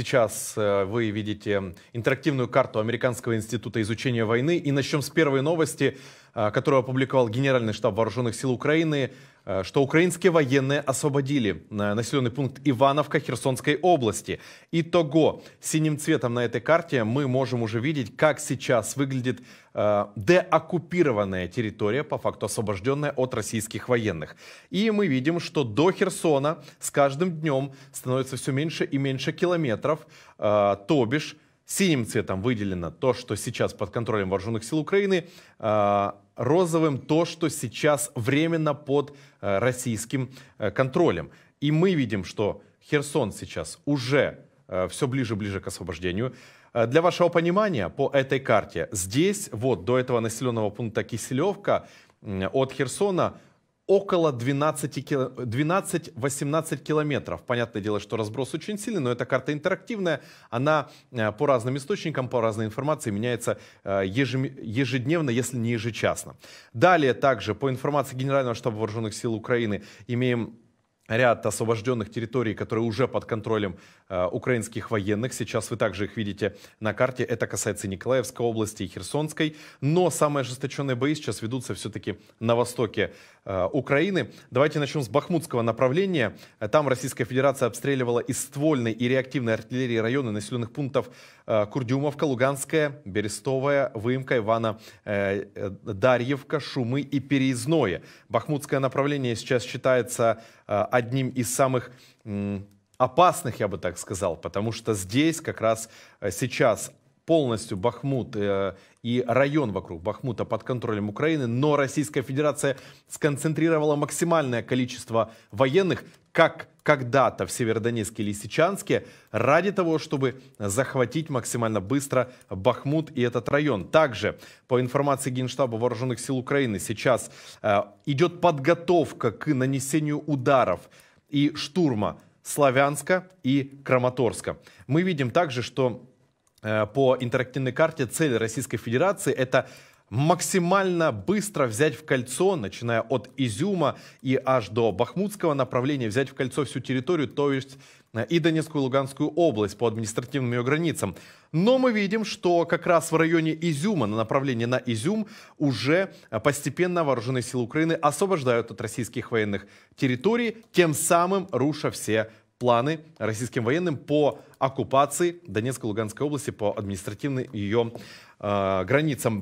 Сейчас э, вы видите интерактивную карту Американского института изучения войны. И начнем с первой новости. Э, которую опубликовал Генеральный штаб Вооруженных сил Украины, э, что украинские военные освободили э, населенный пункт Ивановка Херсонской области. Итого, синим цветом на этой карте мы можем уже видеть, как сейчас выглядит деоккупированная территория, по факту освобожденная от российских военных. И мы видим, что до Херсона с каждым днем становится все меньше и меньше километров, то бишь Синим цветом выделено то, что сейчас под контролем вооруженных сил Украины, а, розовым то, что сейчас временно под э, российским э, контролем. И мы видим, что Херсон сейчас уже э, все ближе-ближе к освобождению. Для вашего понимания, по этой карте, здесь, вот до этого населенного пункта Киселевка, от Херсона около 12-18 километров. Понятное дело, что разброс очень сильный, но эта карта интерактивная. Она э, по разным источникам, по разной информации меняется э, ежедневно, если не ежечасно. Далее также по информации Генерального штаба вооруженных сил Украины имеем ряд освобожденных территорий, которые уже под контролем э, украинских военных. Сейчас вы также их видите на карте. Это касается Николаевской области и Херсонской. Но самые ожесточенные бои сейчас ведутся все-таки на востоке э, Украины. Давайте начнем с бахмутского направления. Там Российская Федерация обстреливала из ствольной и реактивной артиллерии районы населенных пунктов э, Курдюмовка, Луганская, Берестовая, Выемка, Ивана, э, э Дарьевка, Шумы и Переизное. Бахмутское направление сейчас считается э, одним из самых опасных, я бы так сказал, потому что здесь как раз э, сейчас полностью Бахмут э, и район вокруг Бахмута под контролем Украины, но Российская Федерация сконцентрировала максимальное количество военных, как когда-то в Северодонецке или Сичанске, ради того, чтобы захватить максимально быстро Бахмут и этот район. Также, по информации Генштаба Вооруженных сил Украины, сейчас э, идет подготовка к нанесению ударов и штурма Славянска и Краматорска. Мы видим также, что Э, по интерактивной карте цель Российской Федерации – это максимально быстро взять в кольцо, начиная от Изюма и аж до Бахмутского направления, взять в кольцо всю территорию, то есть э, и Донецкую и Луганскую область по административным ее границам. Но мы видим, что как раз в районе Изюма, на направлении на Изюм, уже э, постепенно вооруженные силы Украины освобождают от российских военных территорий, тем самым руша все планы российским военным по оккупации Донецкой и Луганской области, по административной ее э, границам.